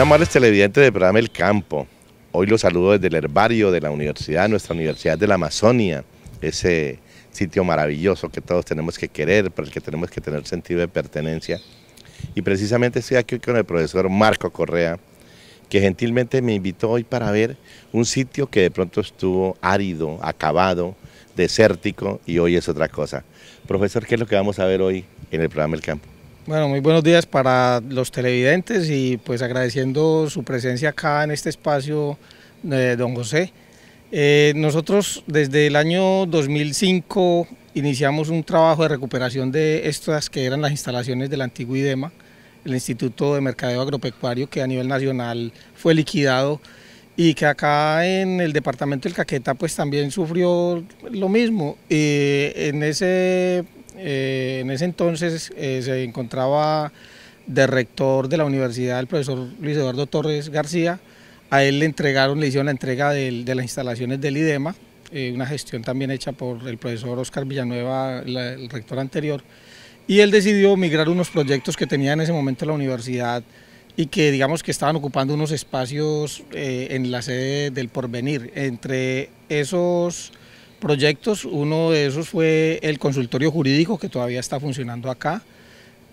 Bueno, amables televidentes del programa El Campo, hoy los saludo desde el herbario de la universidad, nuestra Universidad de la Amazonia, ese sitio maravilloso que todos tenemos que querer, para el que tenemos que tener sentido de pertenencia. Y precisamente estoy aquí con el profesor Marco Correa, que gentilmente me invitó hoy para ver un sitio que de pronto estuvo árido, acabado, desértico y hoy es otra cosa. Profesor, ¿qué es lo que vamos a ver hoy en el programa El Campo? Bueno, muy buenos días para los televidentes y pues agradeciendo su presencia acá en este espacio, de eh, don José. Eh, nosotros desde el año 2005 iniciamos un trabajo de recuperación de estas que eran las instalaciones del antiguo IDEMA, el Instituto de Mercadeo Agropecuario que a nivel nacional fue liquidado y que acá en el departamento del Caquetá pues también sufrió lo mismo. Eh, en ese eh, en ese entonces eh, se encontraba de rector de la universidad el profesor Luis Eduardo Torres García. A él le entregaron, le hicieron la entrega de, las instalaciones del IDEMA, eh, una gestión también hecha por el profesor Oscar Villanueva, el rector anterior. Y él decidió migrar unos proyectos que tenía en ese momento la universidad y que digamos que estaban ocupando unos espacios en la sede del porvenir. Entre esos proyectos. Uno de esos fue el consultorio jurídico que todavía está funcionando acá,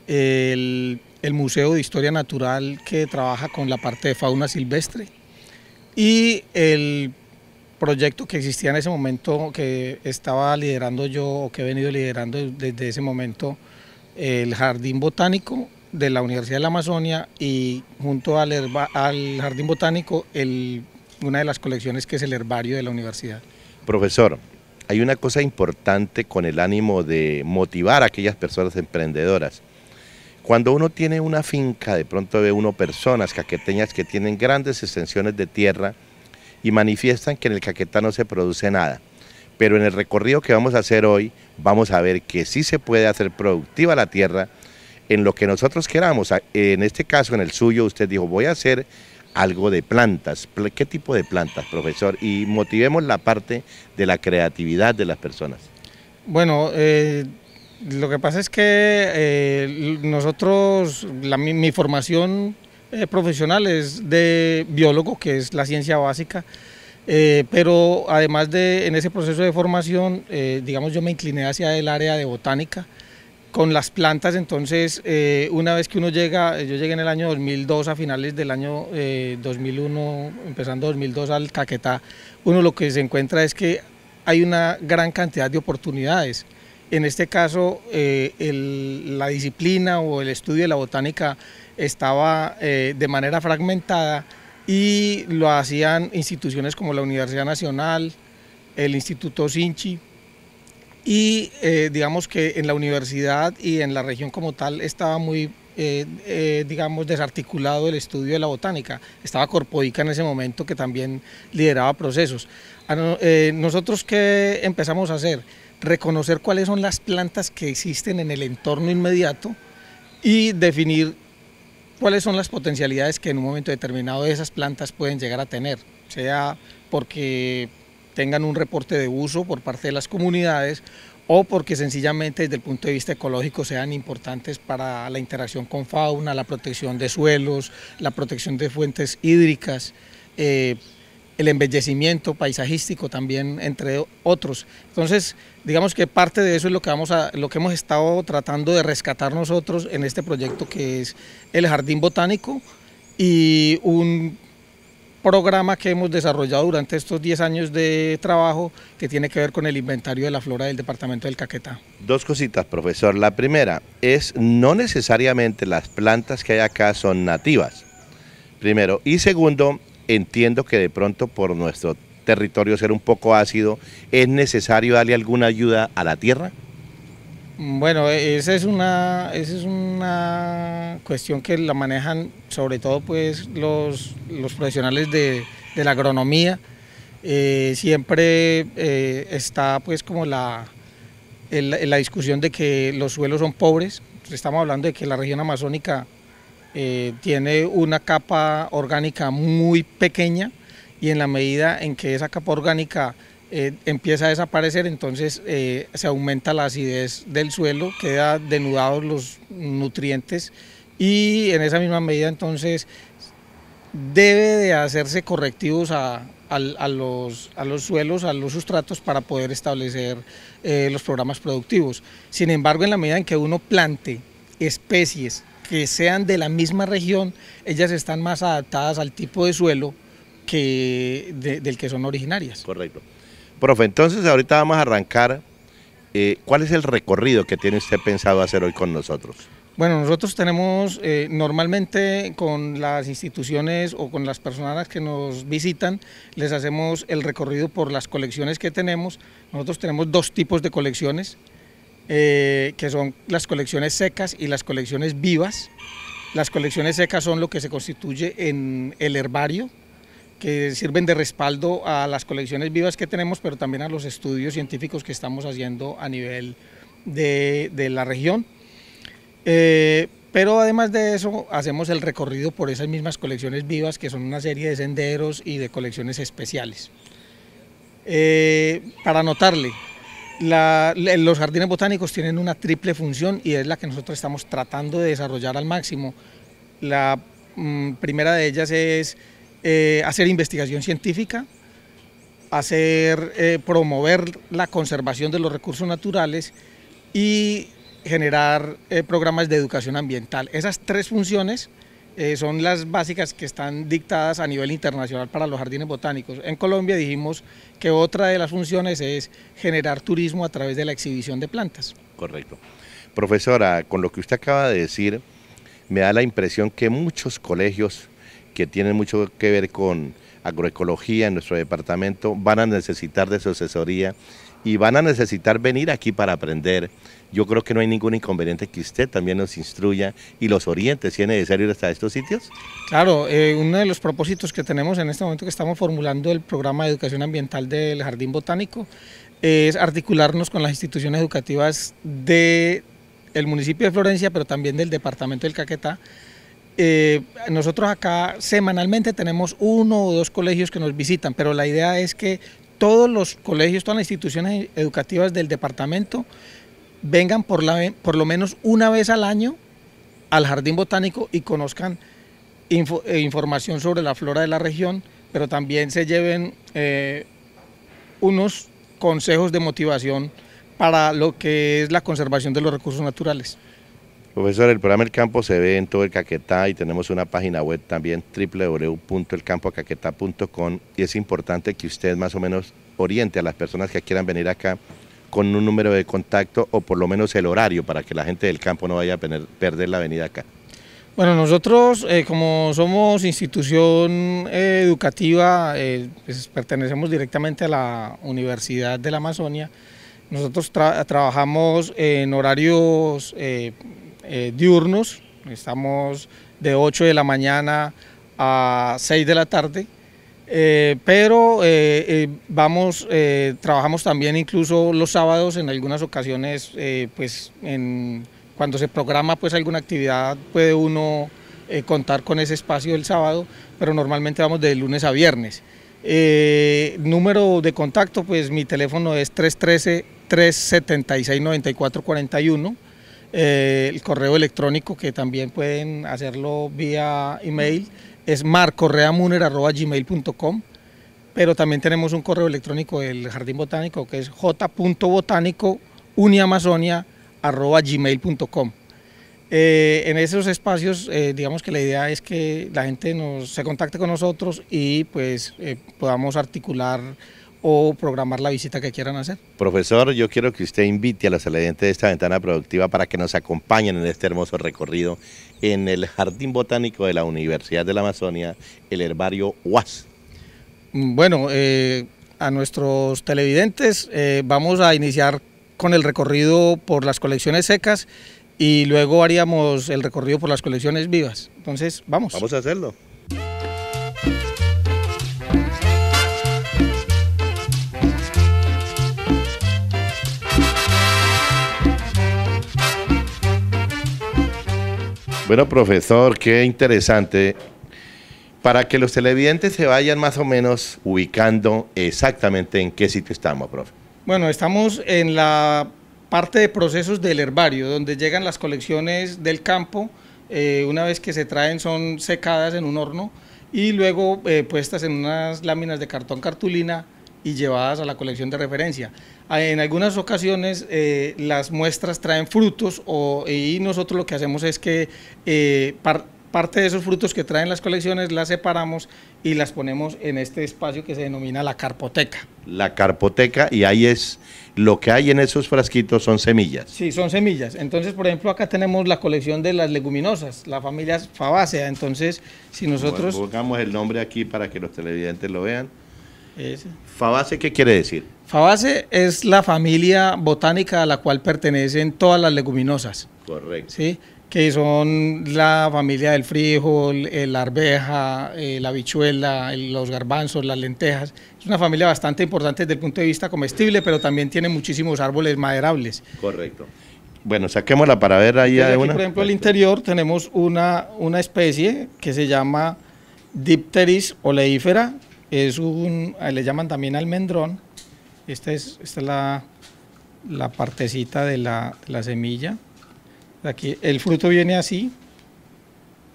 el, Museo de Historia Natural que trabaja con la parte de fauna silvestre y el proyecto que existía en ese momento, que estaba liderando yo o que he venido liderando desde ese momento, el Jardín Botánico de la Universidad de la Amazonia y junto al, al Jardín Botánico el, una de las colecciones que es el herbario de la universidad. Profesor, hay una cosa importante con el ánimo de motivar a aquellas personas emprendedoras. Cuando uno tiene una finca, de pronto ve uno personas caqueteñas que tienen grandes extensiones de tierra y manifiestan que en el caquetá no se produce nada. Pero en el recorrido que vamos a hacer hoy, vamos a ver que sí se puede hacer productiva la tierra en lo que nosotros queramos. En este caso, en el suyo, usted dijo, voy a hacer algo de plantas. ¿Qué tipo de plantas, profesor? Y motivemos la parte de la creatividad de las personas. Bueno, eh, lo que pasa es que eh, nosotros, mi, formación eh, profesional es de biólogo, que es la ciencia básica, pero además de en ese proceso de formación, digamos, yo me incliné hacia el área de botánica con las plantas, entonces eh, una vez que uno llega, yo llegué en el año 2002, a finales del año 2001, eh, empezando 2002 al Caquetá, uno lo que se encuentra es que hay una gran cantidad de oportunidades. En este caso, eh, la disciplina o el estudio de la botánica estaba de manera fragmentada y lo hacían instituciones como la Universidad Nacional, el Instituto Sinchi, y eh, digamos que en la universidad y en la región como tal estaba muy eh, eh, digamos, desarticulado el estudio de la botánica. Estaba Corpoica en ese momento que también lideraba procesos. Ah, nosotros qué empezamos a hacer? Reconocer cuáles son las plantas que existen en el entorno inmediato y definir cuáles son las potencialidades que en un momento determinado esas plantas pueden llegar a tener, sea porque tengan un reporte de uso por parte de las comunidades o porque sencillamente desde el punto de vista ecológico sean importantes para la interacción con fauna, la protección de suelos, la protección de fuentes hídricas, eh, el embellecimiento paisajístico también, entre otros. Entonces, digamos que parte de eso es lo que, vamos a, lo que hemos estado tratando de rescatar nosotros en este proyecto que es el Jardín Botánico y un programa que hemos desarrollado durante estos 10 años de trabajo que tiene que ver con el inventario de la flora del departamento del Caquetá. Dos cositas, profesor. La primera es no necesariamente las plantas que hay acá son nativas, primero. Y segundo, entiendo que de pronto por nuestro territorio ser un poco ácido, ¿es necesario darle alguna ayuda a la tierra? Mm, bueno, e, esa es una, esa es una cuestión que la manejan sobre todo pues los, profesionales de, de, la agronomía. Eh, siempre eh, está pues como la, discusión de que los suelos son pobres. Estamos hablando de que la región amazónica eh, tiene una capa orgánica muy pequeña y en la medida en que esa capa orgánica eh, empieza a desaparecer, entonces eh, se aumenta la acidez del suelo, queda denudados los nutrientes y en esa misma medida entonces debe de hacerse correctivos a, los, suelos, a los sustratos para poder establecer eh, los programas productivos. Sin embargo, en la medida en que uno plante especies que sean de la misma región, ellas están más adaptadas al tipo de suelo que del que son originarias. Correcto. Profe, entonces ahorita vamos a arrancar. Eh, ¿Cuál es el recorrido que tiene usted pensado hacer hoy con nosotros? Bueno, nosotros tenemos eh, normalmente con las instituciones o con las personas que nos visitan, les hacemos el recorrido por las colecciones que tenemos. Nosotros tenemos dos tipos de colecciones, eh, que son las colecciones secas y las colecciones vivas. Las colecciones secas son lo que se constituye en el herbario, que sirven de respaldo a las colecciones vivas que tenemos, pero también a los estudios científicos que estamos haciendo a nivel de, la región. Eh, pero además de eso, hacemos el recorrido por esas mismas colecciones vivas, que son una serie de senderos y de colecciones especiales. Eh, para notarle, los jardines botánicos tienen una triple función y es la que nosotros estamos tratando de desarrollar al máximo. La mm, primera de ellas es eh, hacer investigación científica, hacer, eh, promover la conservación de los recursos naturales y generar eh, programas de educación ambiental. Esas tres funciones son las básicas que están dictadas a nivel internacional para los jardines botánicos. En Colombia dijimos que otra de las funciones es generar turismo a través de la exhibición de plantas. Correcto. Profesora, con lo que usted acaba de decir, me da la impresión que muchos colegios que tienen mucho que ver con agroecología en nuestro departamento, van a necesitar de su asesoría y van a necesitar venir aquí para aprender. Yo creo que no hay ningún inconveniente que usted también nos instruya y los oriente si es necesario ir hasta estos sitios. Claro, eh, uno de los propósitos que tenemos en este momento que estamos formulando el programa de educación ambiental del Jardín Botánico es articularnos con las instituciones educativas del el municipio de Florencia, pero también del departamento del Caquetá, eh, nosotros acá semanalmente tenemos uno o dos colegios que nos visitan, pero la idea es que todos los colegios, todas las instituciones educativas del departamento vengan por, lo menos una vez al año al Jardín Botánico y conozcan eh, información sobre la flora de la región, pero también se lleven eh, unos consejos de motivación para lo que es la conservación de los recursos naturales. Profesor, el programa El Campo se ve en todo el Caquetá y tenemos una página web también www.elcampocaquetá.com y es importante que usted más o menos oriente a las personas que quieran venir acá con un número de contacto o por lo menos el horario para que la gente del campo no vaya a perder la venida acá. Bueno, nosotros eh, como somos institución eh, educativa, eh, pues pertenecemos directamente a la Universidad de la Amazonia, nosotros trabajamos en horarios eh, diurnos, estamos de 8 de la mañana a 6 de la tarde, eh, pero eh, vamos, trabajamos también incluso los sábados en algunas ocasiones, pues en, cuando se programa pues alguna actividad puede uno contar con ese espacio el sábado, pero normalmente vamos de lunes a viernes. número de contacto, pues mi teléfono es 313 376 9441 eh, el correo electrónico que también pueden hacerlo vía email es marcorreamuner.com pero también tenemos un correo electrónico del Jardín Botánico que es j.botánico.uniamazonia.gmail.com eh, en esos espacios, eh, digamos que la idea es que la gente nos, se contacte con nosotros y pues eh, podamos articular o programar la visita que quieran hacer. Profesor, yo quiero que usted invite a los televidentes de esta ventana productiva para que nos acompañen en este hermoso recorrido en el Jardín Botánico de la Universidad de la Amazonia, el herbario UAS. Mm, bueno, eh, a nuestros televidentes eh, vamos a iniciar con el recorrido por las colecciones secas y luego haríamos el recorrido por las colecciones vivas. Entonces, vamos. Vamos a hacerlo. Bueno, profesor, qué interesante. Para que los televidentes se vayan más o menos ubicando exactamente en qué sitio estamos, profe. Bueno, estamos en la parte de procesos del herbario, donde llegan las colecciones del campo, eh, una vez que se traen son secadas en un horno y luego eh, puestas en unas láminas de cartón cartulina y llevadas a la colección de referencia. Ah, en algunas ocasiones eh, las muestras traen frutos y nosotros lo que hacemos es que eh, parte de esos frutos que traen las colecciones las separamos y las ponemos en este espacio que se denomina la carpoteca. La carpoteca y ahí es lo que hay en esos frasquitos son semillas. Sí, son semillas. Entonces, por ejemplo, acá tenemos la colección de las leguminosas, la familia Fabácea. Entonces, si nosotros... buscamos el nombre aquí para que los televidentes lo vean. Eh, ¿Fabase qué quiere decir? Fabase es la familia botánica a la cual pertenecen todas las leguminosas. Correcto. Que son la familia del frijol, el la arveja, eh, la habichuela, los garbanzos, las lentejas. Es una familia bastante importante desde el punto de vista comestible, pero también tiene muchísimos árboles maderables. Correcto. Bueno, saquémosla para ver ahí. Aquí, Por ejemplo, al interior tenemos una, una especie que se llama Dipteris oleífera, es un, ah, le llaman también almendrón. Esta es, la, partecita de la, semilla. Aquí el fruto viene así.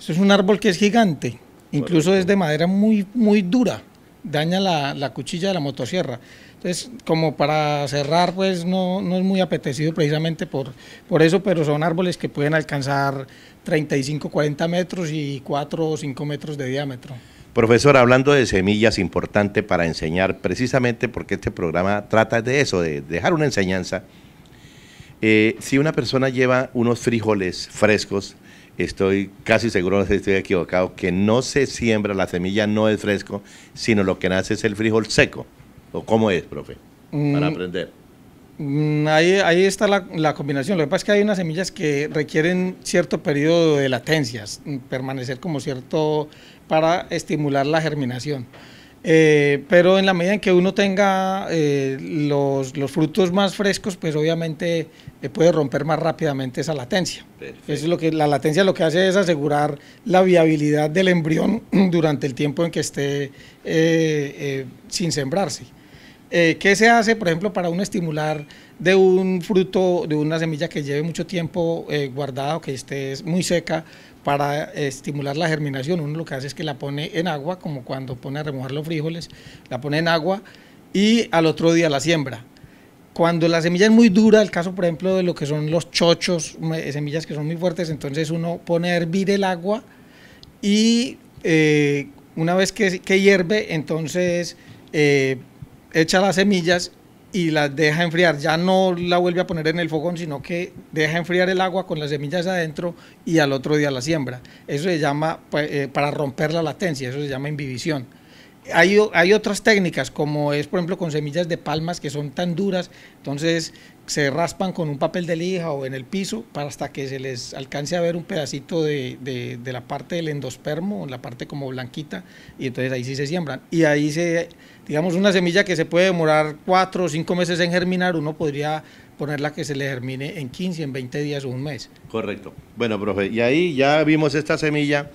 es un árbol que es gigante, incluso es de madera muy, muy dura, daña la, cuchilla de la motosierra. Entonces, como para cerrar, pues no, no es muy apetecido precisamente por, por eso, pero son árboles que pueden alcanzar 35, 40 metros y 4 o 5 metros de diámetro. Profesor, hablando de semillas, importante para enseñar, precisamente porque este programa trata de eso, de dejar una enseñanza. Eh, si una persona lleva unos frijoles frescos, estoy casi seguro, no estoy equivocado, que no se siembra, la semilla no es fresco, sino lo que nace es el frijol seco. ¿O cómo es, profe? Para mm, aprender. Mm, ahí, está la, la, combinación. Lo que pasa es que hay unas semillas que requieren cierto periodo de latencias, mm, permanecer como cierto para estimular la germinación. Eh, pero en la medida en que uno tenga eh, los, los, frutos más frescos, pues obviamente eh, puede romper más rápidamente esa latencia. Eso es lo que la latencia lo que hace es asegurar la viabilidad del embrión durante el tiempo en que esté sin sembrarse. ¿Qué se hace, por ejemplo, para uno estimular de un fruto, de una semilla que lleve mucho tiempo guardado, que esté muy seca? para eh, estimular la germinación. Uno lo que hace es que la pone en agua, como cuando pone a remojar los frijoles, la pone en agua y al otro día la siembra. Cuando la semilla es muy dura, el caso por ejemplo de lo que son los chochos, eh, semillas que son muy fuertes, entonces uno pone a hervir el agua y eh, una vez que, que hierve, entonces echa las semillas y la deja enfriar. Ya no la vuelve a poner en el fogón, sino que deja enfriar el agua con las semillas adentro y al otro día la siembra. Eso se llama, pues, eh, para romper la latencia, eso se llama invivisión hay, otras técnicas, como es por ejemplo con semillas de palmas que son tan duras, entonces se raspan con un papel de lija o en el piso para hasta que se les alcance a ver un pedacito de, la parte del endospermo, la parte como blanquita, y entonces ahí sí se siembran. Y ahí se, digamos, una semilla que se puede demorar cuatro o cinco meses en germinar, uno podría ponerla que se le germine en 15, en 20 días o un mes. Correcto. Bueno, profe, y ahí ya vimos esta semilla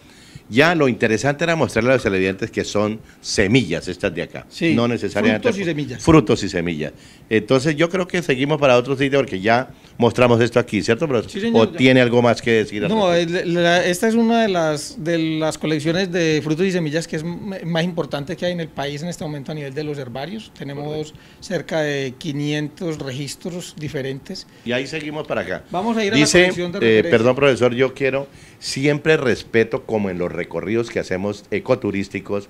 ya lo interesante era mostrarle a los televidentes que son semillas estas de acá. no necesariamente. Frutos y semillas. Frutos y semillas. Entonces yo creo que seguimos para otro sitio porque ya mostramos esto aquí, ¿cierto? Pero, ¿O tiene algo más que decir? No, esta es una de las, de las colecciones de frutos y semillas que es más importante que hay en el país en este momento a nivel de los herbarios. Tenemos cerca de 500 registros diferentes. Y ahí seguimos para acá. Vamos a ir a la colección de eh, Perdón, profesor, yo quiero siempre respeto como en los recorridos que hacemos ecoturísticos,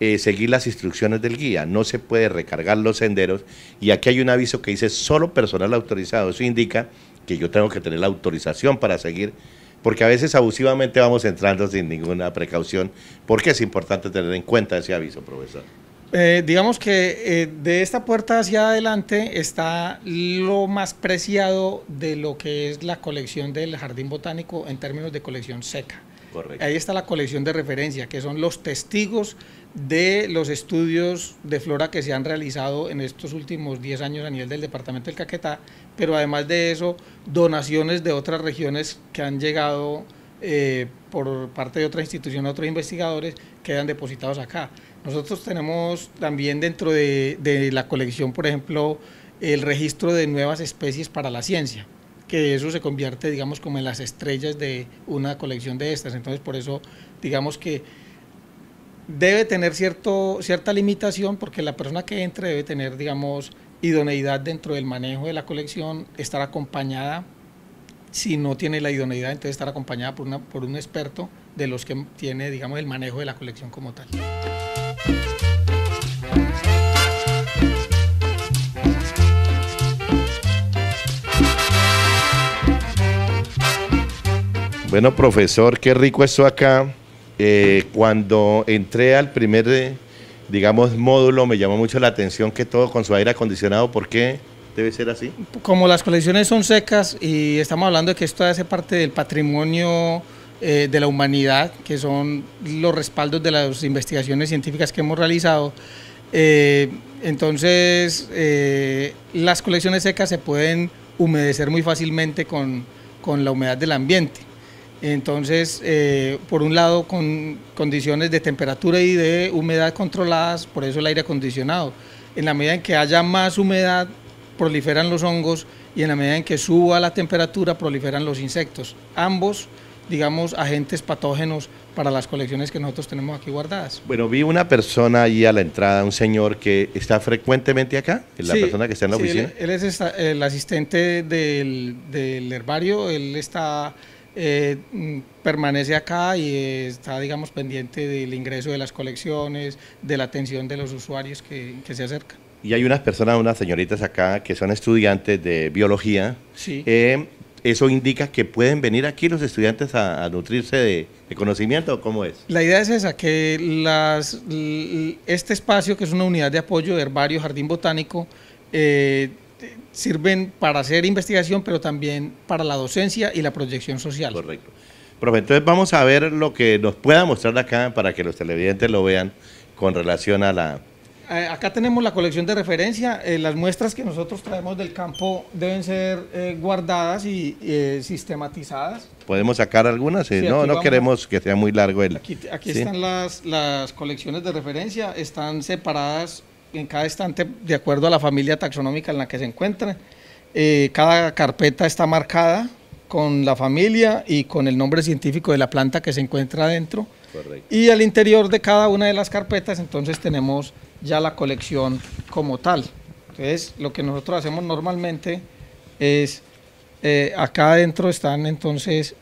eh, seguir las instrucciones del guía. No se puede recargar los senderos. Y aquí hay un aviso que dice solo personal autorizado. Eso indica que yo tengo que tener la autorización para seguir, porque a veces abusivamente vamos entrando sin ninguna precaución, porque es importante tener en cuenta ese aviso, profesor. Eh, digamos que eh, de esta puerta hacia adelante está lo más preciado de lo que es la colección del Jardín Botánico en términos de colección seca. Ahí está la colección de referencia, que son los testigos de los estudios de flora que se han realizado en estos últimos 10 años a nivel del departamento del Caquetá, pero además de eso, donaciones de otras regiones que han llegado eh, por parte de otra institución, otros investigadores, quedan depositados acá. Nosotros tenemos también dentro de la colección, por ejemplo, el registro de nuevas especies para la ciencia que eso se convierte, digamos, como en las estrellas de una colección de estas. Entonces, por eso, digamos que debe tener cierto, cierta limitación porque la persona que entre debe tener, digamos, idoneidad dentro del manejo de la colección, estar acompañada, si no tiene la idoneidad, entonces estar acompañada una, por un experto de los que tiene, digamos, el manejo de la colección como tal. Bueno, profesor, qué rico esto acá. Eh, cuando entré al primer, eh, digamos, módulo, me llamó mucho la atención que todo con su aire acondicionado, ¿por qué debe ser así? Como las colecciones son secas y estamos hablando de que esto hace parte del patrimonio eh, de la humanidad, que son los respaldos de las investigaciones científicas que hemos realizado, entonces las colecciones secas se pueden humedecer muy fácilmente con, con la humedad del ambiente. Entonces, eh, por un lado, con condiciones de temperatura y de humedad controladas, por eso el aire acondicionado. En la medida en que haya más humedad, proliferan los hongos y en la medida en que suba la temperatura, proliferan los insectos. Ambos, digamos, agentes patógenos para las colecciones que nosotros tenemos aquí guardadas. Bueno, vi una persona ahí a la entrada, un señor que está frecuentemente acá, la persona que está en la oficina. Él, es el asistente del, del herbario, él está eh, mm, permanece acá y eh, está, digamos, pendiente del ingreso de las colecciones, de la atención de los usuarios que, se acercan. Y hay unas personas, unas señoritas acá que son estudiantes de biología. Sí. Eh, ¿Eso indica que pueden venir aquí los estudiantes a, nutrirse de, de, conocimiento? ¿Cómo es? La idea es esa, que las, este espacio, que es una unidad de apoyo de Herbario Jardín Botánico, sirven para hacer investigación, pero también para la docencia y la proyección social. Correcto. Profe, entonces vamos a ver lo que nos pueda mostrar acá para que los televidentes lo vean con relación a la... Eh, acá tenemos la colección de referencia, eh, las muestras que nosotros traemos del campo deben ser eh, guardadas y sistematizadas. ¿Podemos sacar algunas? no, no queremos que sea muy largo el... Aquí, están las, las colecciones de referencia, están separadas en cada estante de acuerdo a la familia taxonómica en la que se encuentra. Eh, cada carpeta está marcada con la familia y con el nombre científico de la planta que se encuentra adentro. Y al interior de cada una de las carpetas entonces tenemos ya la colección como tal. Entonces lo que nosotros hacemos normalmente es, eh, acá adentro están entonces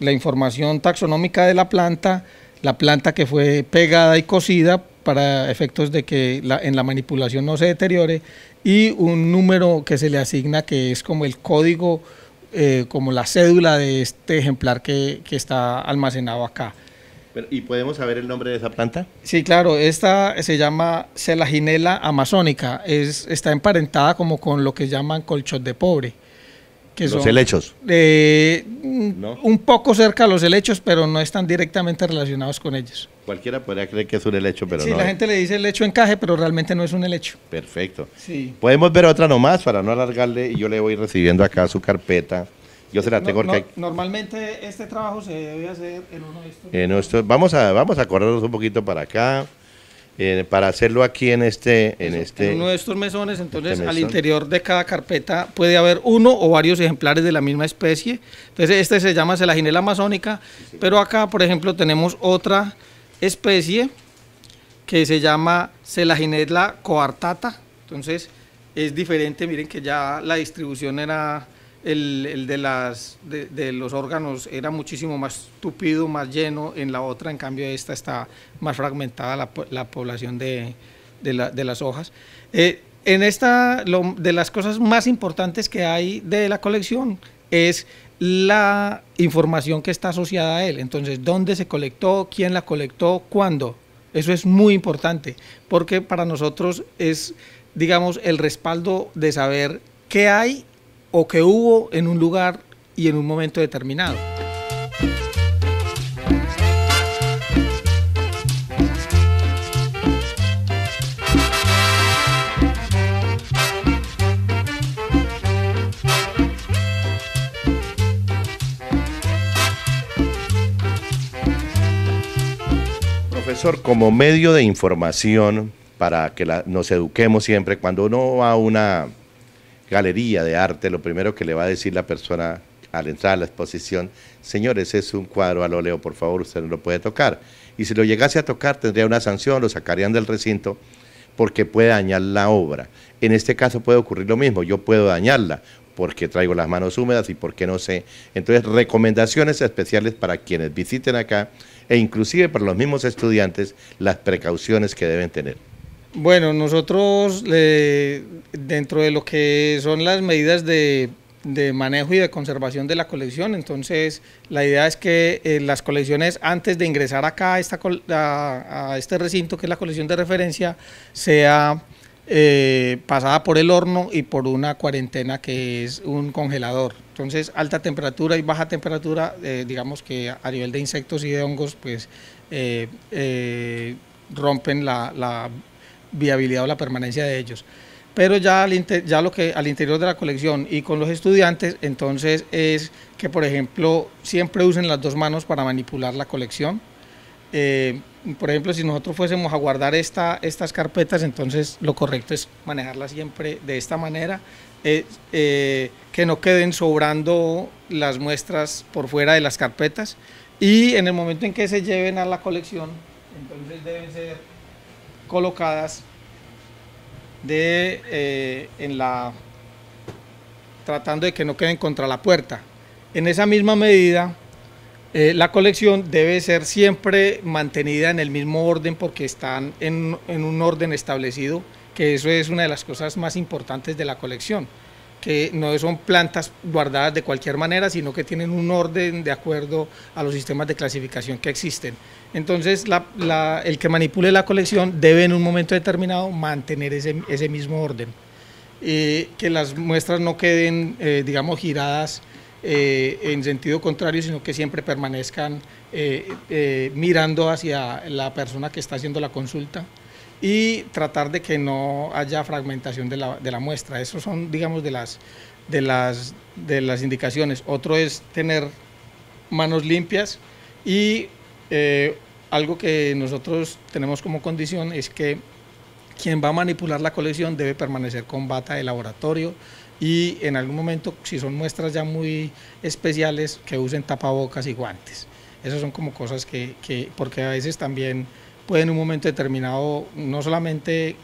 la información taxonómica de la planta, la planta que fue pegada y cocida para efectos de que en la manipulación no se deteriore y un número que se le asigna que es como el código, eh, como la cédula de este ejemplar que, está almacenado acá. ¿Y podemos saber el nombre de esa planta? Sí, claro, esta se llama Celaginela amazónica, es, está emparentada como con lo que llaman colchón de pobre los helechos. Eh, un poco cerca a los helechos, pero no están directamente relacionados con ellos. Cualquiera podría creer que es un helecho, pero no. Sí, la gente le dice helecho encaje, pero realmente no es un helecho. Perfecto. Sí. Podemos ver otra nomás para no alargarle y yo le voy recibiendo acá su carpeta. Yo se la tengo Normalmente este trabajo se debe hacer en uno de estos. vamos, a, vamos a corrernos un poquito para acá para hacerlo aquí en este, en este. En uno de estos mesones, este entonces al interior de cada carpeta puede haber uno o varios ejemplares de la misma especie. Entonces este se llama celaginela amazónica, pero acá, por ejemplo, tenemos otra especie que se llama celaginela coartata. Entonces es diferente, miren que ya la distribución era el, de, las, de, los órganos era muchísimo más tupido, más lleno, en la otra en cambio esta está más fragmentada la, población de, las hojas. Eh, en esta, de las cosas más importantes que hay de la colección es la información que está asociada a él. Entonces, ¿dónde se colectó? ¿Quién la colectó? ¿Cuándo? Eso es muy importante, porque para nosotros es, digamos, el respaldo de saber qué hay o que hubo en un lugar y en un momento determinado. Profesor, como medio de información para que nos eduquemos siempre, cuando uno va a una galería de arte, lo primero que le va a decir la persona al entrar a la exposición, señores, es un cuadro al óleo, por favor, usted no lo puede tocar. Y si lo llegase a tocar, tendría una sanción, lo sacarían del recinto porque puede dañar la obra. En este caso puede ocurrir lo mismo, yo puedo dañarla porque traigo las manos húmedas y porque no sé. Entonces, recomendaciones especiales para quienes visiten acá e inclusive para los mismos estudiantes las precauciones que deben tener. Bueno, nosotros dentro de lo que son las medidas de, manejo y de conservación de la colección, entonces la idea es que eh, las colecciones antes de ingresar acá a, este recinto, que es la colección de referencia, sea eh, pasada por el horno y por una cuarentena que es un congelador. Entonces alta temperatura y baja temperatura, eh, digamos que a nivel de insectos y de hongos, pues rompen la viabilidad o la permanencia de ellos. Pero ya, ya lo que al interior de la colección y con los estudiantes, entonces es que, por ejemplo, siempre usen las dos manos para manipular la colección. Eh, por ejemplo, si nosotros fuésemos a guardar estas carpetas, entonces lo correcto es manejarlas siempre de esta manera, eh, eh, que no queden sobrando las muestras por fuera de las carpetas y en el momento en que se lleven a la colección, entonces deben ser colocadas de, eh, en la, tratando de que no queden contra la puerta. En esa misma medida, eh, la colección debe ser siempre mantenida en el mismo orden porque están en, en un orden establecido, que eso es una de las cosas más importantes de la colección que no son plantas guardadas de cualquier manera, sino que tienen un orden de acuerdo a los sistemas de clasificación que existen. Entonces, el que manipule la colección debe en un momento determinado mantener ese, mismo orden. Eh, que las muestras no queden, eh, digamos, giradas eh, en sentido contrario, sino que siempre permanezcan mirando hacia la persona que está haciendo la consulta y tratar de que no haya fragmentación de la, muestra. esas son, digamos, de las, de, las, de las indicaciones. Otro es tener manos limpias y eh, algo que nosotros tenemos como condición es que quien va a manipular la colección debe permanecer con bata de laboratorio y en algún momento, si son muestras ya muy especiales, que usen tapabocas y guantes. Esas son como cosas que, que porque a veces también puede en un momento determinado no solamente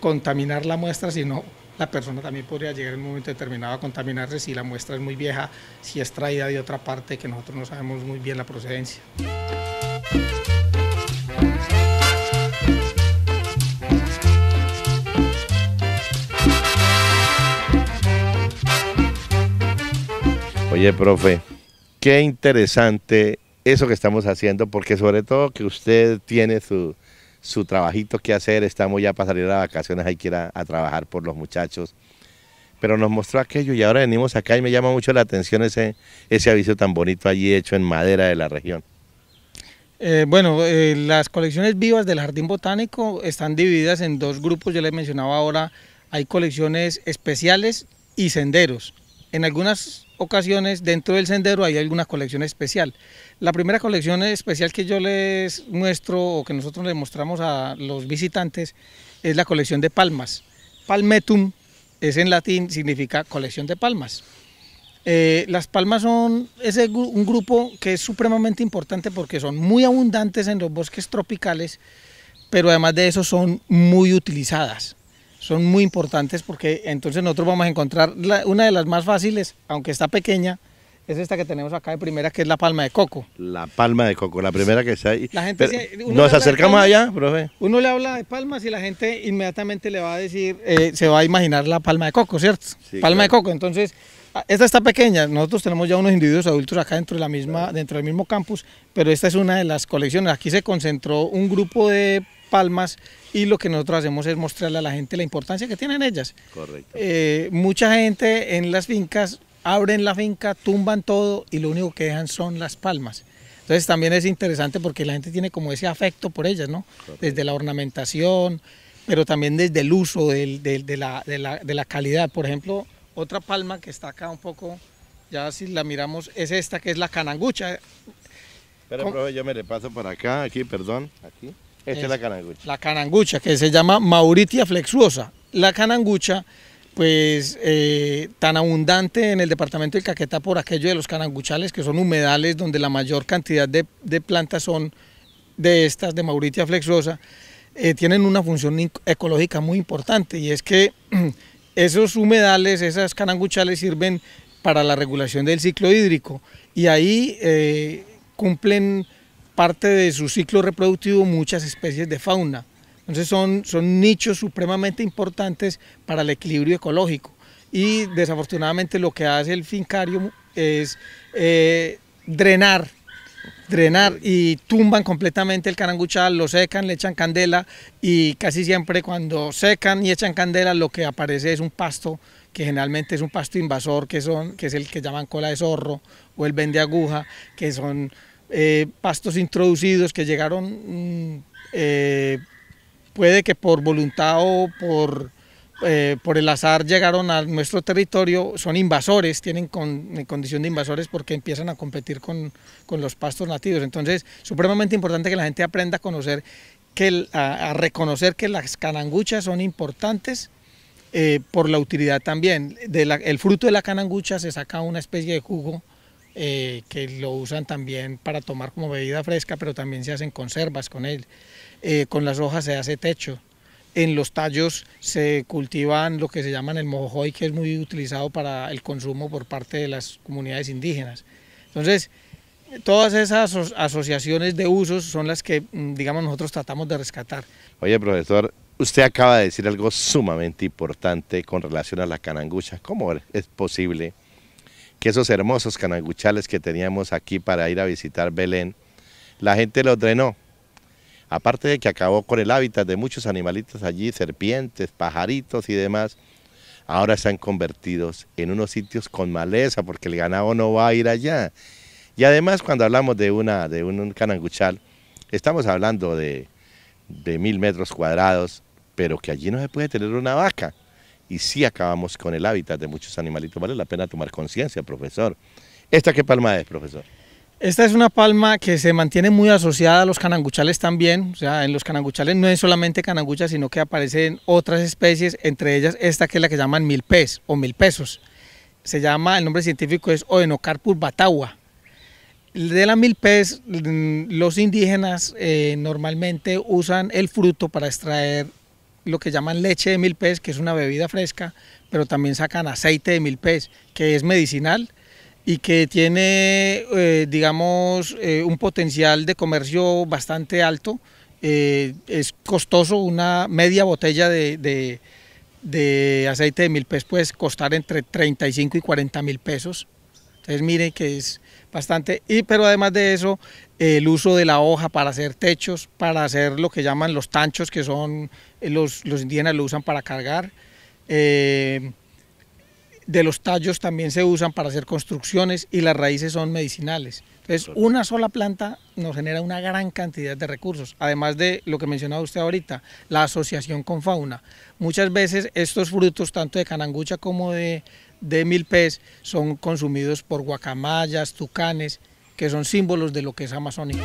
contaminar la muestra, sino la persona también podría llegar en un momento determinado a contaminarse si la muestra es muy vieja, si es traída de otra parte que nosotros no sabemos muy bien la procedencia. Oye, profe, qué interesante eso que estamos haciendo, porque sobre todo que usted tiene su, trabajito que hacer, estamos ya para salir a vacaciones, hay que ir a, trabajar por los muchachos. Pero nos mostró aquello y ahora venimos acá y me llama mucho la atención ese, ese aviso tan bonito allí hecho en madera de la región. Eh, bueno, eh, las colecciones vivas del Jardín Botánico están divididas en dos grupos, yo les mencionaba ahora, hay colecciones especiales y senderos. En algunas ocasiones dentro del sendero hay alguna colección especial. La primera colección especial que yo les muestro o que nosotros les mostramos a los visitantes es la colección de palmas. Palmetum es en latín, significa colección de palmas. Eh, las palmas son un grupo que es supremamente importante porque son muy abundantes en los bosques tropicales, pero además de eso son muy utilizadas son muy importantes porque entonces nosotros vamos a encontrar una de las más fáciles, aunque está pequeña, es esta que tenemos acá de primera, que es la palma de coco. La palma de coco, la primera que se ahí. La gente ¿Nos acercamos allá, profe? Uno le habla de palmas y la gente inmediatamente le va a decir, eh, se va a imaginar la palma de coco, ¿cierto? palma de coco, entonces... Ah, esta está pequeña, nosotros tenemos ya unos individuos adultos acá dentro, de la misma, dentro del mismo campus, pero esta es una de las colecciones. Aquí se concentró un grupo de palmas y lo que nosotros hacemos es mostrarle a la gente la importancia que tienen ellas. Correcto. Eh, mucha gente en las fincas abren la finca, tumban todo y lo único que dejan son las palmas. Entonces también es interesante porque la gente tiene como ese afecto por ellas, ¿no? Desde la ornamentación, pero también desde el uso de, la, de, la, calidad. Por ejemplo, otra palma que está acá un poco, ya si la miramos, es esta que es la canangucha. Pero, yo me le paso para acá, aquí, perdón, aquí. Esta es, la canangucha. La canangucha, que se llama Mauritia flexuosa. La canangucha, pues eh, tan abundante en el departamento del Caquetá por aquello de los cananguchales, que son humedales donde la mayor cantidad de, plantas son de estas, de Mauritia flexuosa, eh, tienen una función ecológica muy importante y es que esos humedales, esas cananguchales sirven para la regulación del ciclo hídrico y ahí eh, cumplen parte de su ciclo reproductivo muchas especies de fauna. Entonces son, son nichos supremamente importantes para el equilibrio ecológico y desafortunadamente lo que hace el fincario es eh, drenar drenar y tumban completamente el caranguchal, lo secan, le echan candela y casi siempre cuando secan y echan candela lo que aparece es un pasto que generalmente es un pasto invasor que, son, que es el que llaman cola de zorro o el vende aguja, que son eh, pastos introducidos que llegaron, mm, eh, puede que por voluntad o por, eh, por el azar llegaron a nuestro territorio, son invasores, tienen condición de invasores porque empiezan a competir con, los pastos nativos. Entonces, supremamente importante que la gente aprenda a conocer, que a, reconocer que las cananguchas son importantes por la utilidad también. el fruto de la canangucha se saca una especie de jugo eh, que lo usan también para tomar como bebida fresca, pero también se hacen conservas con él. Eh, con las hojas se hace techo. En los tallos se cultivan lo que se llaman el mojojoy, que es muy utilizado para el consumo por parte de las comunidades indígenas. Entonces, todas esas asociaciones de usos son las que, mm, digamos, nosotros tratamos de rescatar. Oye, profesor, usted acaba de decir algo sumamente importante con relación a la canangucha. ¿Cómo es posible que esos hermosos cananguchales que teníamos aquí para ir a visitar Belén, la gente los drenó. Aparte de que acabó con el hábitat de muchos animalitos allí, serpientes, pajaritos y demás, ahora se están convertidos en unos sitios con maleza porque el ganado no va a ir allá. Y además cuando hablamos de, una, de un, cananguchal, estamos hablando de, de mil metros cuadrados, pero que allí no se puede tener una vaca y si acabamos con el hábitat de muchos animalitos. Vale la pena tomar conciencia, profesor. ¿Esta qué palma es, profesor? Esta es una palma que se mantiene muy asociada a los cananguchales también, o sea, en los cananguchales no es solamente canangucha, sino que aparecen otras especies, entre ellas esta que es la que llaman milpes o pesos. Se llama, el nombre científico es Oenocarpus batagua De la milpes, mm, los indígenas eh, normalmente usan el fruto para extraer lo que llaman leche de mil pez, que es una bebida fresca, pero también sacan aceite de mil pez, que es medicinal y que tiene, eh, digamos, eh, un potencial de comercio bastante alto. Eh, es costoso, una media botella de, de, de aceite de milpés puede costar entre 35 y 40 mil pesos. Entonces miren que es bastante, y pero además de eso, el uso de la hoja para hacer techos, para hacer lo que llaman los tanchos, que son eh, los, indígenas lo usan para cargar. Eh, de los tallos también se usan para hacer construcciones y las raíces son medicinales. Entonces, una sola planta nos genera una gran cantidad de recursos, además de lo que mencionaba usted ahorita, la asociación con fauna. Muchas veces estos frutos, tanto de canangucha como de de pez son consumidos por guacamayas, tucanes, que son símbolos de lo que es amazónico.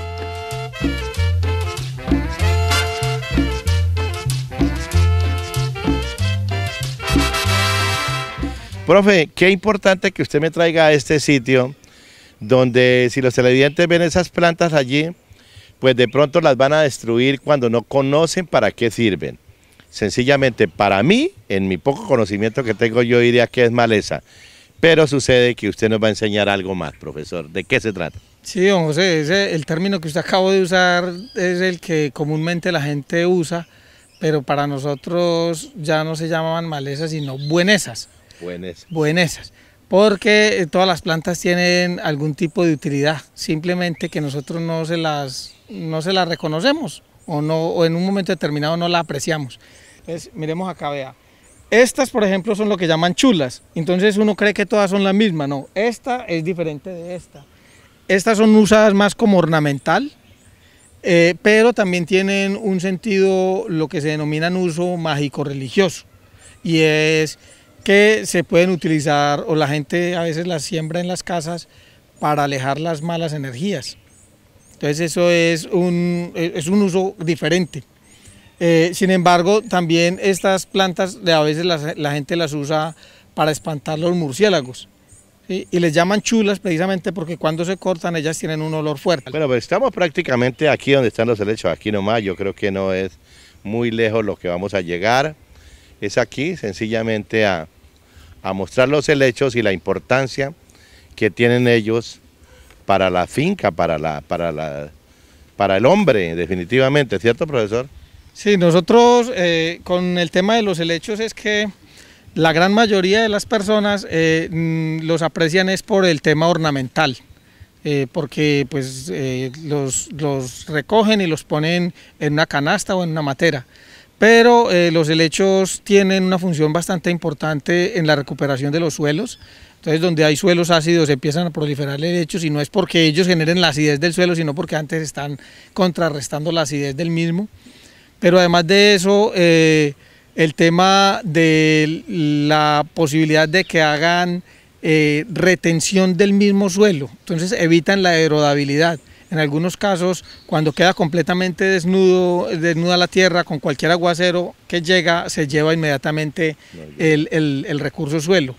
Profe, qué importante que usted me traiga a este sitio donde si los televidentes ven esas plantas allí, pues de pronto las van a destruir cuando no conocen para qué sirven. Sencillamente, para mí, en mi poco conocimiento que tengo, yo diría que es maleza. Pero sucede que usted nos va a enseñar algo más, profesor. ¿De qué se trata? Sí, don José, el término que usted acabó de usar es el que comúnmente la gente usa, pero para nosotros ya no se llamaban malezas, sino buenesas. Buenesas. Buenesas, Porque eh, todas las plantas tienen algún tipo de utilidad, simplemente que nosotros no se las, no se las reconocemos o, no, en un momento determinado no la apreciamos miremos acá, vea. Estas, por ejemplo, son lo que llaman chulas. Entonces uno cree que todas son la misma. No, esta es diferente de esta. Estas son usadas más como ornamental, eh, pero también tienen un sentido, lo que se denomina uso mágico-religioso. Y es que se pueden utilizar, o la gente a veces las siembra en las casas para alejar las malas energías. Entonces eso es es un uso diferente. Eh, sin embargo, también estas plantas a veces la gente las usa para espantar los murciélagos. Y les llaman chulas precisamente porque cuando se cortan ellas tienen un olor fuerte. Bueno, pues estamos prácticamente aquí donde están los helechos, aquí nomás. Yo creo que no es muy lejos lo que vamos a llegar. Es aquí sencillamente a, a mostrar los helechos y la importancia que tienen ellos para la finca, para, la, para, la, para el hombre, definitivamente, ¿cierto, profesor? Sí, nosotros eh, con el tema de los helechos es que la gran mayoría de las personas eh, mm, los aprecian es por el tema ornamental, eh, porque pues los, los, recogen y los ponen en una canasta o en una matera. Pero los helechos tienen una función bastante importante en la recuperación de los suelos. Entonces, donde hay suelos ácidos empiezan a proliferar helechos y no es porque ellos generen la acidez del suelo, sino porque antes están contrarrestando la acidez del mismo. Pero además de eso, eh, el tema de la posibilidad de que hagan eh, retención del mismo suelo, entonces evitan la erodabilidad. En algunos casos, cuando queda completamente desnudo, desnuda la tierra con cualquier aguacero que llega, se lleva inmediatamente el recurso suelo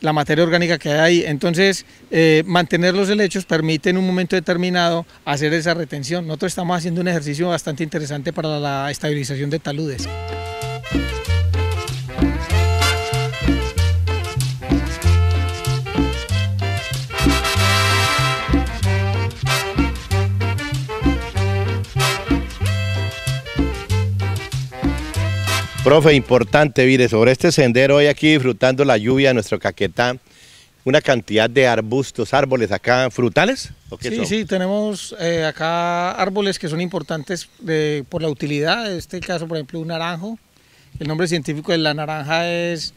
la materia orgánica que hay ahí. Entonces, eh, mantener los helechos permite en un momento determinado hacer esa retención. Nosotros estamos haciendo un ejercicio bastante interesante para la estabilización de taludes. Profe, importante, mire, sobre este sendero hoy aquí disfrutando la lluvia de nuestro Caquetá, una cantidad de arbustos, árboles acá, frutales. sí, sí, tenemos eh, acá árboles que son importantes eh, por la utilidad, en este caso, por ejemplo, un naranjo. El nombre científico de la naranja es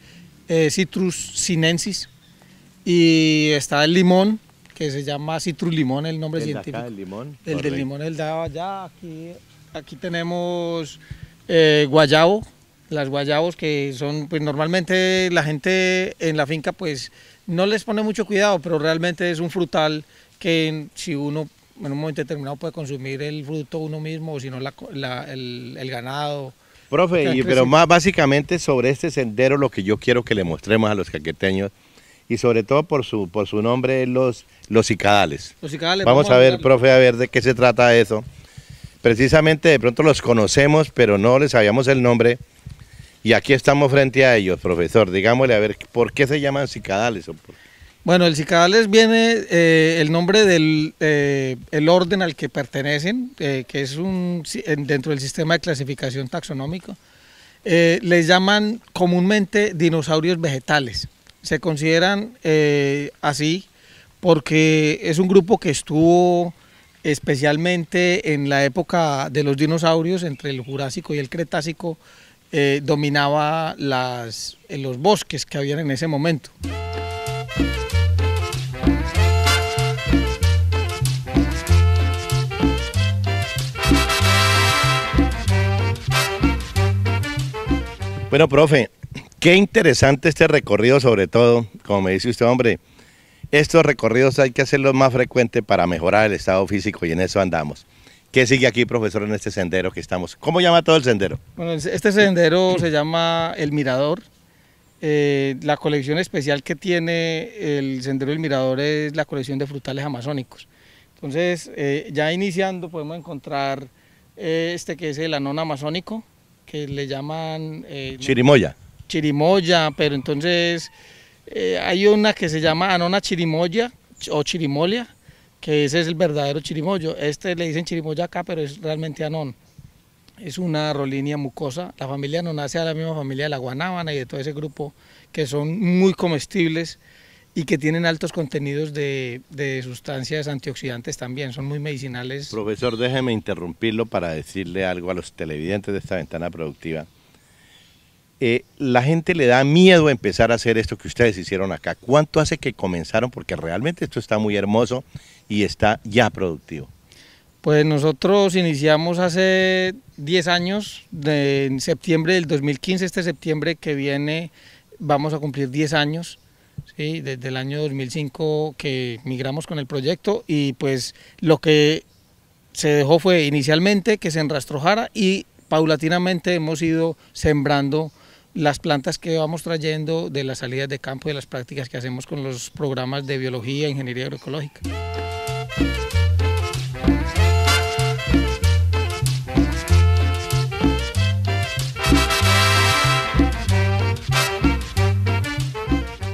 eh, Citrus sinensis y está el limón, que se llama Citrus limón, el nombre científico. el limón. El del limón, el de allá. Aquí, aquí tenemos guayabo, las guayabos que son, pues normalmente la gente en la finca pues no les pone mucho cuidado, pero realmente es un frutal que si uno en un momento determinado puede consumir el fruto uno mismo o si no la, el, ganado. Profe, pero más básicamente sobre este sendero lo que yo quiero que le mostremos a los caqueteños y sobre todo por su, por su nombre, los, los cicadales. Vamos, a ver, profe, a ver de qué se trata eso. Precisamente de pronto los conocemos, pero no les sabíamos el nombre y aquí estamos frente a ellos, profesor. Digámosle a ver, ¿por qué se llaman cicadales? Bueno, el cicadales viene eh, el nombre del eh, el orden al que pertenecen, eh, que es un dentro del sistema de clasificación taxonómico. les llaman comúnmente dinosaurios vegetales. Se consideran así porque es un grupo que estuvo especialmente en la época de los dinosaurios, entre el Jurásico y el Cretácico, eh, dominaba eh, los bosques que habían en ese momento. Bueno, profe, qué interesante este recorrido sobre todo, como me dice usted, hombre, estos recorridos hay que hacerlos más frecuentes para mejorar el estado físico y en eso andamos. ¿Qué sigue aquí, profesor, en este sendero que estamos? ¿Cómo llama todo el sendero? Bueno, este sendero se llama El Mirador. Eh, la colección especial que tiene el sendero El Mirador es la colección de frutales amazónicos. Entonces, eh, ya iniciando podemos encontrar eh, este que es el anón amazónico, que le llaman... chirimoya. Chirimoya, pero entonces hay una que se llama anona chirimoya o chirimolia, que ese es el verdadero chirimoyo. Este le dicen chirimoyo acá, pero es realmente anón. Es una rolinia mucosa. La familia hace a la misma familia de la guanábana y de todo ese grupo que son muy comestibles y que tienen altos contenidos de, sustancias antioxidantes también, son muy medicinales. Profesor, déjeme interrumpirlo para decirle algo a los televidentes de esta ventana productiva. Eh, la gente le da miedo empezar a hacer esto que ustedes hicieron acá. ¿Cuánto hace que comenzaron? Porque realmente esto está muy hermoso y está ya productivo? Pues nosotros iniciamos hace 10 años, en septiembre del 2015, este septiembre que viene vamos a cumplir 10 años, ¿sí? desde el año 2005 que migramos con el proyecto y pues lo que se dejó fue inicialmente que se enrastrojara y paulatinamente hemos ido sembrando las plantas que vamos trayendo de las salidas de campo y de las prácticas que hacemos con los programas de biología e ingeniería agroecológica.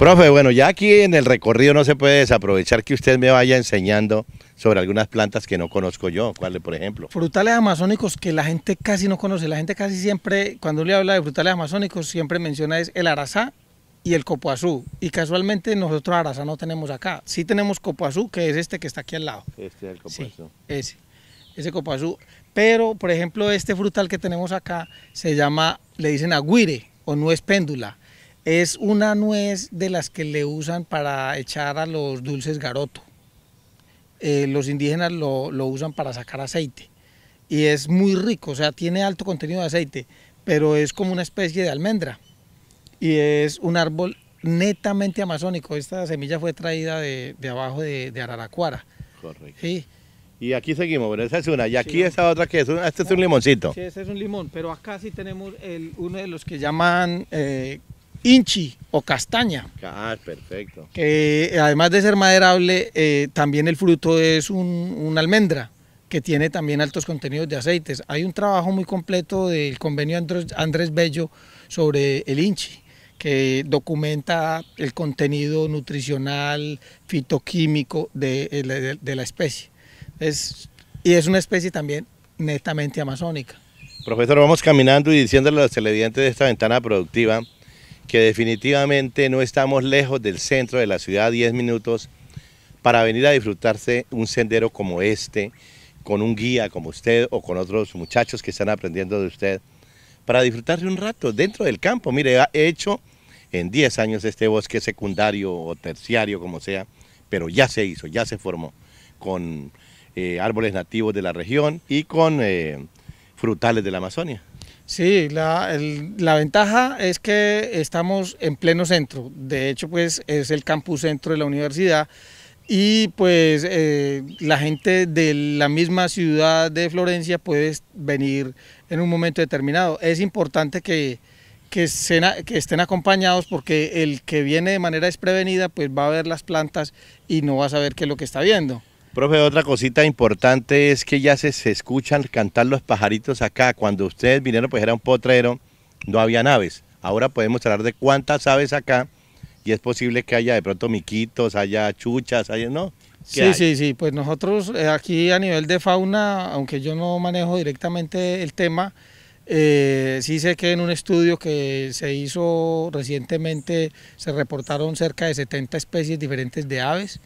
Profe, bueno, ya aquí en el recorrido no se puede desaprovechar que usted me vaya enseñando sobre algunas plantas que no conozco yo, ¿cuáles por ejemplo? Frutales amazónicos que la gente casi no conoce, la gente casi siempre, cuando le habla de frutales amazónicos, siempre menciona es el arazá y el copoazú, y casualmente nosotros arazá no tenemos acá, sí tenemos copoazú, que es este que está aquí al lado. Este es el copoazú. Sí, ese, ese copoazú, pero por ejemplo este frutal que tenemos acá se llama, le dicen aguire o nuez péndula, es una nuez de las que le usan para echar a los dulces garoto. Eh, los indígenas lo, usan para sacar aceite. Y es muy rico, o sea, tiene alto contenido de aceite, pero es como una especie de almendra. Y es un árbol netamente amazónico. Esta semilla fue traída de, abajo de, de, Correcto. Y aquí seguimos, pero esa es una. Y aquí está otra que es, este es un ah, limoncito. Sí, es un limón, pero acá sí tenemos uno de los que llaman eh, inchi o castaña. Ah, perfecto. Que además de ser maderable, eh, también el fruto es una almendra que tiene también altos contenidos de aceites. Hay un trabajo muy completo del convenio Andrés Bello sobre el inchi, que documenta el contenido nutricional, fitoquímico eh, de, la especie. Es, y es una especie también netamente amazónica. Profesor, vamos caminando y diciéndole a los televidentes de esta ventana productiva que definitivamente no estamos lejos del centro de la ciudad, 10 minutos, para venir a disfrutarse un sendero como este, con un guía como usted o con otros muchachos que están aprendiendo de usted, para disfrutarse un rato dentro del campo. Mire, he hecho en 10 años este bosque secundario o terciario, como sea, pero ya se hizo, ya se formó, con eh, árboles nativos de la región y con eh, frutales de la Amazonia. Sí, la, ventaja es que estamos en pleno centro, de hecho pues es el campus centro de la universidad y pues eh, la gente de la misma ciudad de Florencia puede venir en un momento determinado. Es importante que, que estén acompañados porque el que viene de manera desprevenida pues va a ver las plantas y no va a saber qué es lo que está viendo. Profe, otra cosita importante es que ya se, escuchan cantar los pajaritos acá. Cuando ustedes vinieron, pues era un potrero, no había aves. Ahora podemos hablar de cuántas aves acá y es posible que haya de pronto miquitos, haya chuchas, haya, ¿no? Sí, sí, sí. Pues nosotros eh, aquí a nivel de fauna, aunque yo no manejo directamente el tema, eh, sí sé que en un estudio que se hizo recientemente se reportaron cerca de 70 especies diferentes de aves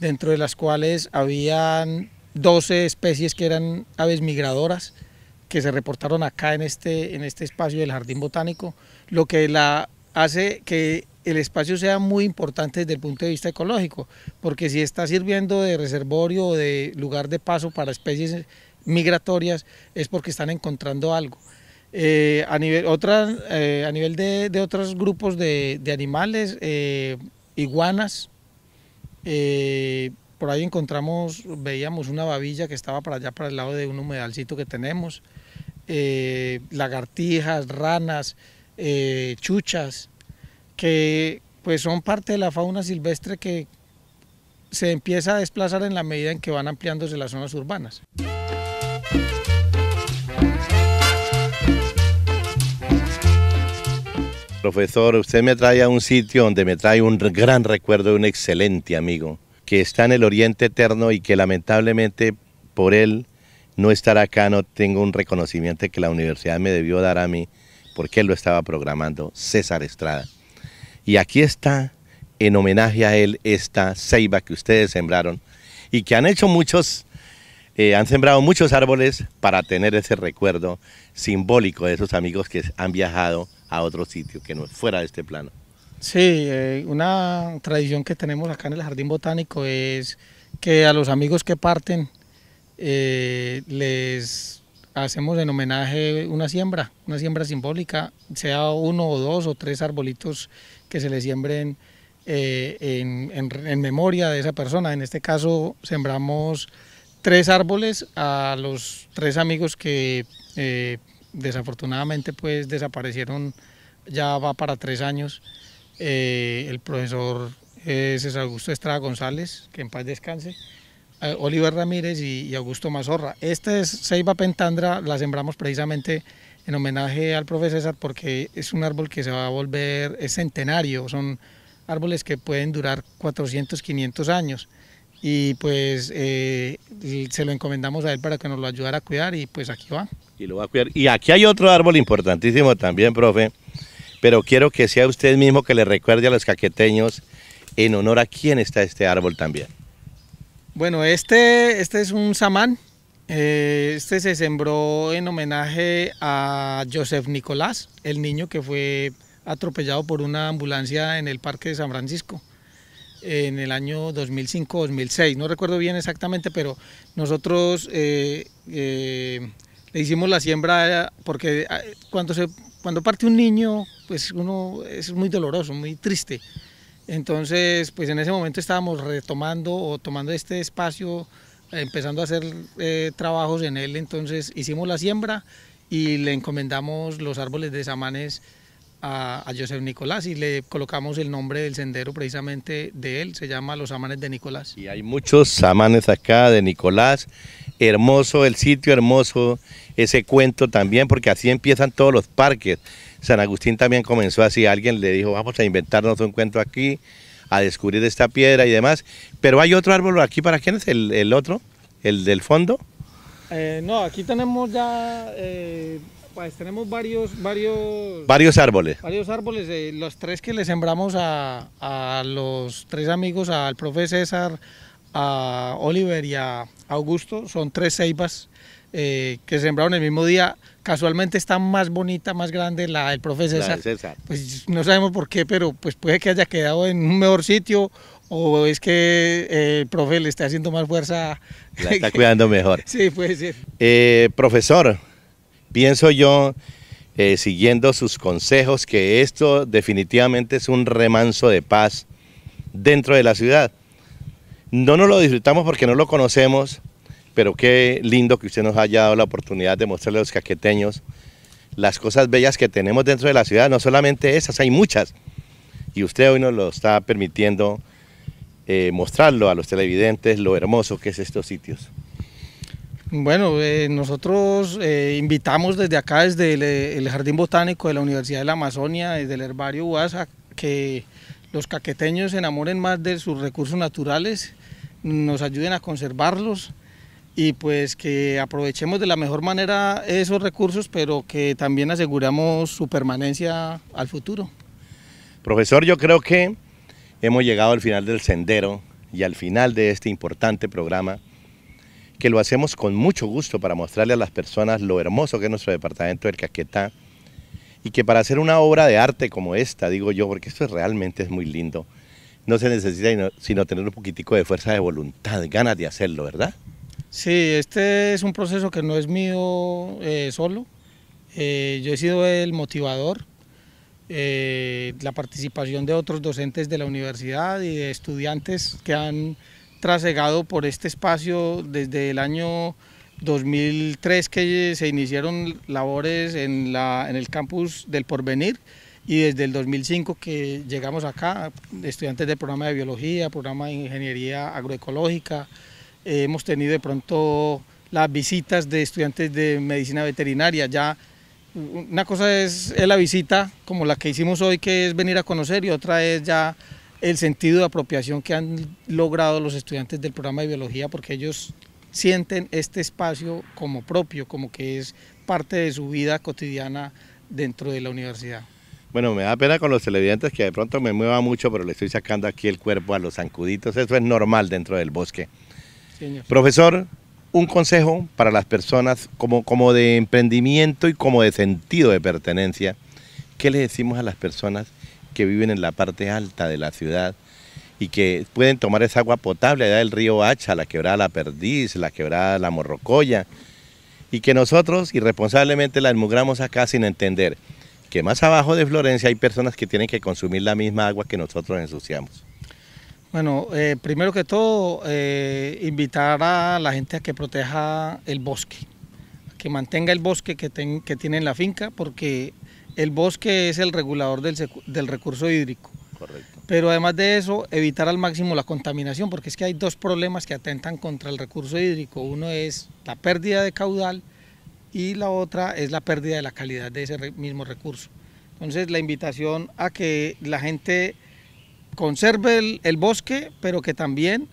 dentro de las cuales habían 12 especies que eran aves migradoras que se reportaron acá en este, en este espacio del Jardín Botánico, lo que la hace que el espacio sea muy importante desde el punto de vista ecológico, porque si está sirviendo de reservorio o de lugar de paso para especies migratorias es porque están encontrando algo. Eh, a nivel, eh, a nivel de, de, otros grupos de, animales, eh, iguanas, eh, por ahí encontramos, veíamos una babilla que estaba para allá, para el lado de un humedalcito que tenemos, eh, lagartijas, ranas, eh, chuchas, que pues son parte de la fauna silvestre que se empieza a desplazar en la medida en que van ampliándose las zonas urbanas. Profesor, usted me trae a un sitio donde me trae un gran recuerdo de un excelente amigo que está en el Oriente Eterno y que lamentablemente por él no estar acá no tengo un reconocimiento que la universidad me debió dar a mí porque él lo estaba programando, César Estrada. Y aquí está, en homenaje a él, esta ceiba que ustedes sembraron y que han hecho muchos, eh, han sembrado muchos árboles para tener ese recuerdo simbólico de esos amigos que han viajado a otro sitio que no fuera de este plano. Sí, eh, una tradición que tenemos acá en el Jardín Botánico es que a los amigos que parten eh, les hacemos en homenaje una siembra, una siembra simbólica, sea uno o dos o tres arbolitos que se les siembren eh, en, memoria de esa persona. En este caso sembramos tres árboles a los tres amigos que desafortunadamente pues desaparecieron, ya va para tres años, eh, el profesor eh, César Augusto Estrada González, que en paz descanse, eh, Oliver Ramírez y, Augusto Mazorra. Esta es Ceiba Pentandra, la sembramos precisamente en homenaje al profesor César porque es un árbol que se va a volver, centenario, son árboles que pueden durar 400, 500 años y pues eh, se lo encomendamos a él para que nos lo ayudara a cuidar y pues aquí va. Y lo va a cuidar. Y aquí hay otro árbol importantísimo también, profe, pero quiero que sea usted mismo que le recuerde a los caqueteños en honor a quién está este árbol también. Bueno, este, este es un samán, eh, este se sembró en homenaje a Joseph Nicolás, el niño que fue atropellado por una ambulancia en el Parque de San Francisco en el año 2005-2006, no recuerdo bien exactamente, pero nosotros eh, eh, le hicimos la siembra porque ah, cuando, se, cuando parte un niño, pues uno es muy doloroso, muy triste. Entonces, pues en ese momento estábamos retomando o tomando este espacio, empezando a hacer eh, trabajos en él, entonces hicimos la siembra y le encomendamos los árboles de samanes a, Joseph Nicolás y le colocamos el nombre del sendero precisamente de él, se llama Los Samanes de Nicolás. Y hay muchos amanes acá de Nicolás, hermoso el sitio, hermoso ese cuento también, porque así empiezan todos los parques. San Agustín también comenzó así, alguien le dijo, vamos a inventarnos un cuento aquí, a descubrir esta piedra y demás. Pero hay otro árbol aquí, ¿para quién es el, otro? ¿El del fondo? Eh, no, aquí tenemos ya... Eh, pues tenemos varios, varios, varios árboles. Varios árboles. Eh, los tres que le sembramos a, los tres amigos, al profe César, a Oliver y a Augusto, son tres ceibas eh, que sembraron el mismo día. Casualmente está más bonita, más grande la del profe César. César. Pues no sabemos por qué, pero pues puede que haya quedado en un mejor sitio ¿O es que eh, el profe le está haciendo más fuerza? La está cuidando mejor. sí, puede ser. profesor, Pienso yo, eh, siguiendo sus consejos, que esto definitivamente es un remanso de paz dentro de la ciudad. No nos lo disfrutamos porque no lo conocemos, pero qué lindo que usted nos haya dado la oportunidad de mostrarle a los caqueteños las cosas bellas que tenemos dentro de la ciudad, no solamente esas, hay muchas. Y usted hoy nos lo está permitiendo eh, mostrarlo a los televidentes, lo hermoso que es estos sitios. Bueno, eh, nosotros eh, invitamos desde acá, desde eh, el, Jardín Botánico de la Universidad de la Amazonia, desde el Herbario UAS, que los caqueteños se enamoren más de sus recursos naturales, nos ayuden a conservarlos y pues que aprovechemos de la mejor manera esos recursos, pero que también aseguramos su permanencia al futuro. Profesor, yo creo que hemos llegado al final del sendero y al final de este importante programa que lo hacemos con mucho gusto para mostrarle a las personas lo hermoso que es nuestro departamento del Caquetá y que para hacer una obra de arte como esta, digo yo, porque esto realmente es muy lindo, no se necesita sino tener un poquitico de fuerza de voluntad, ganas de hacerlo, ¿verdad? Sí, este es un proceso que no es mío eh, solo, eh, yo he sido el motivador, eh, la participación de otros docentes de la universidad y de estudiantes que han trasegado por este espacio desde el año 2003 que se iniciaron labores en, la, en el campus del Porvenir y desde el 2005 que llegamos acá, estudiantes del programa de biología, programa de ingeniería agroecológica, eh, hemos tenido de pronto las visitas de estudiantes de medicina veterinaria, ya una cosa es la visita como la que hicimos hoy que es venir a conocer y otra es ya el sentido de apropiación que han logrado los estudiantes del programa de biología porque ellos sienten este espacio como propio, como que es parte de su vida cotidiana dentro de la universidad. Bueno, me da pena con los televidentes que de pronto me mueva mucho, pero le estoy sacando aquí el cuerpo a los zancuditos. Eso es normal dentro del bosque. Profesor, un consejo para las personas como, como de emprendimiento y como de sentido de pertenencia. ¿Qué le decimos a las personas que viven en la parte alta de la ciudad y que pueden tomar esa agua potable allá del río Hacha, la quebrada La Perdiz, la quebrada La Morrocoya, y que nosotros irresponsablemente la enmugramos acá sin entender que más abajo de Florencia hay personas que tienen que consumir la misma agua que nosotros ensuciamos. Bueno, eh, primero que todo, eh, invitar a la gente a que proteja el bosque, que mantenga el bosque que, que tiene en la finca, porque el bosque es el regulador del, recurso hídrico. Correcto. Pero además de eso, evitar al máximo la contaminación, porque es que hay dos problemas que atentan contra el recurso hídrico. Uno es la pérdida de caudal y la otra es la pérdida de la calidad de ese mismo recurso. Entonces la invitación a que la gente conserve el, bosque, pero que también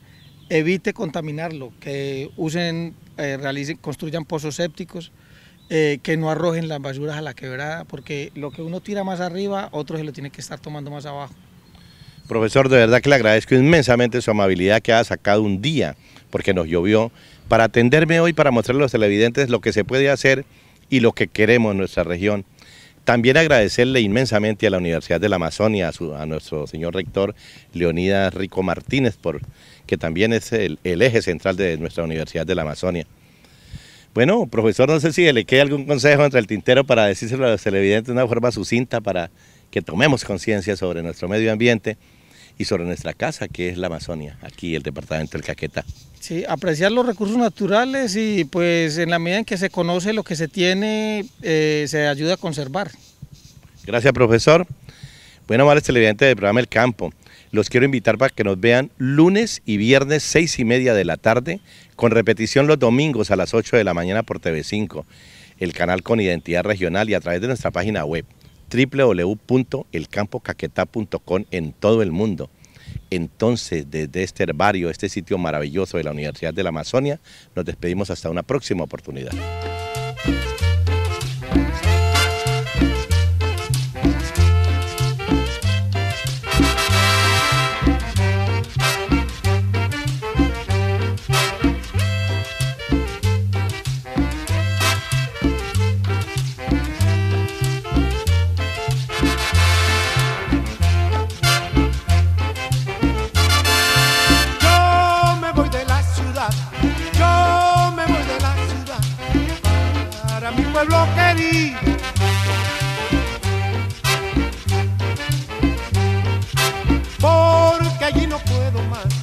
evite contaminarlo, que usen, eh, realicen, construyan pozos sépticos, eh, que no arrojen las basuras a la quebrada, porque lo que uno tira más arriba, otro se lo tiene que estar tomando más abajo. Profesor, de verdad que le agradezco inmensamente su amabilidad que ha sacado un día, porque nos llovió, para atenderme hoy, para mostrarle a los televidentes lo que se puede hacer y lo que queremos en nuestra región. También agradecerle inmensamente a la Universidad de la Amazonia, a, nuestro señor rector Leonidas Rico Martínez, por, que también es el eje central de nuestra Universidad de la Amazonia. Bueno, profesor, no sé si le queda algún consejo entre el tintero para decírselo a los televidentes de una forma sucinta para que tomemos conciencia sobre nuestro medio ambiente y sobre nuestra casa, que es la Amazonia, aquí el departamento del Caquetá. Sí, apreciar los recursos naturales y pues en la medida en que se conoce lo que se tiene, eh, se ayuda a conservar. Gracias, profesor. Bueno, amables televidentes del programa El Campo. Los quiero invitar para que nos vean lunes y viernes, seis y media de la tarde, con repetición los domingos a las 8 de la mañana por TV5, el canal con identidad regional y a través de nuestra página web www.elcampocaquetá.com en todo el mundo. Entonces, desde este herbario, este sitio maravilloso de la Universidad de la Amazonia, nos despedimos hasta una próxima oportunidad. puedo más.